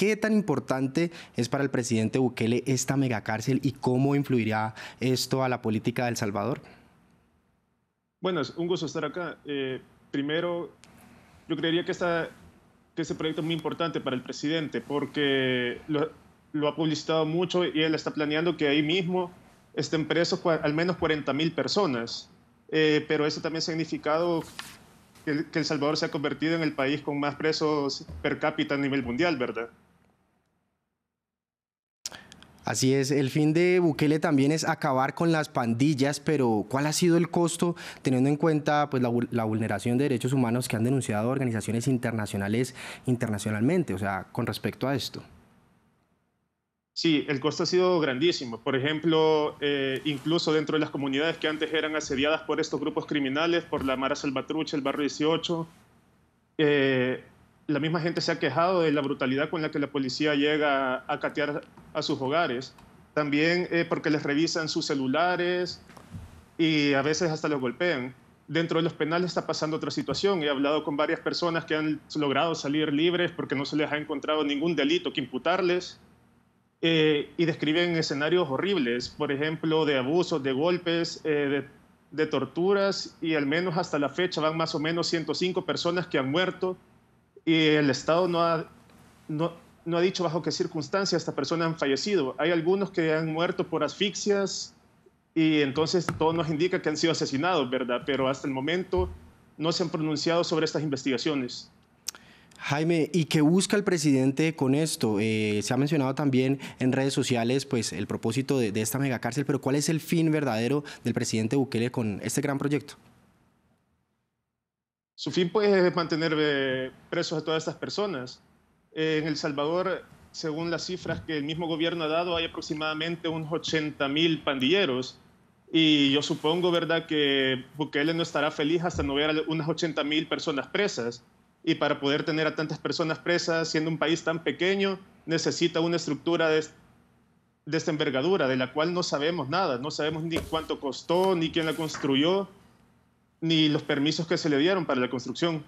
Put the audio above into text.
¿Qué tan importante es para el presidente Bukele esta megacárcel y cómo influirá esto a la política del El Salvador? Bueno, es un gusto estar acá. Eh, primero, yo creería que, esta, que este proyecto es muy importante para el presidente porque lo, ha publicitado mucho y él está planeando que ahí mismo estén presos al menos 40 mil personas. Eh, pero eso también ha significado que, que El Salvador se ha convertido en el país con más presos per cápita a nivel mundial, ¿verdad? Así es, el fin de Bukele también es acabar con las pandillas, pero ¿cuál ha sido el costo teniendo en cuenta pues, la, vulneración de derechos humanos que han denunciado organizaciones internacionales internacionalmente? O sea, con respecto a esto. Sí, el costo ha sido grandísimo. Por ejemplo, eh, incluso dentro de las comunidades que antes eran asediadas por estos grupos criminales, por la Mara Salvatrucha, el Barrio 18, eh, la misma gente se ha quejado de la brutalidad con la que la policía llega a catear a sus hogares. También eh, porque les revisan sus celulares y a veces hasta los golpean. Dentro de los penales está pasando otra situación. He hablado con varias personas que han logrado salir libres porque no se les ha encontrado ningún delito que imputarles eh, y describen escenarios horribles, por ejemplo, de abusos, de golpes, eh, de, de torturas y al menos hasta la fecha van más o menos 105 personas que han muerto y el Estado no ha, no, ha dicho bajo qué circunstancias esta persona han fallecido. Hay algunos que han muerto por asfixias y entonces todo nos indica que han sido asesinados, ¿verdad? Pero hasta el momento no se han pronunciado sobre estas investigaciones. Jaime, ¿y qué busca el presidente con esto? Eh, se ha mencionado también en redes sociales pues, el propósito de, de esta megacárcel, pero ¿cuál es el fin verdadero del presidente Bukele con este gran proyecto? Su fin puede es mantener eh, presos a todas estas personas. en El Salvador, según las cifras que el mismo gobierno ha dado, hay aproximadamente unos 80 mil pandilleros. Y yo supongo, ¿verdad?, que Bukele no estará feliz hasta no ver a unas 80 mil personas presas. Y para poder tener a tantas personas presas, siendo un país tan pequeño, necesita una estructura de, de esta envergadura, de la cual no sabemos nada, no sabemos ni cuánto costó, ni quién la construyó, ni los permisos que se le dieron para la construcción.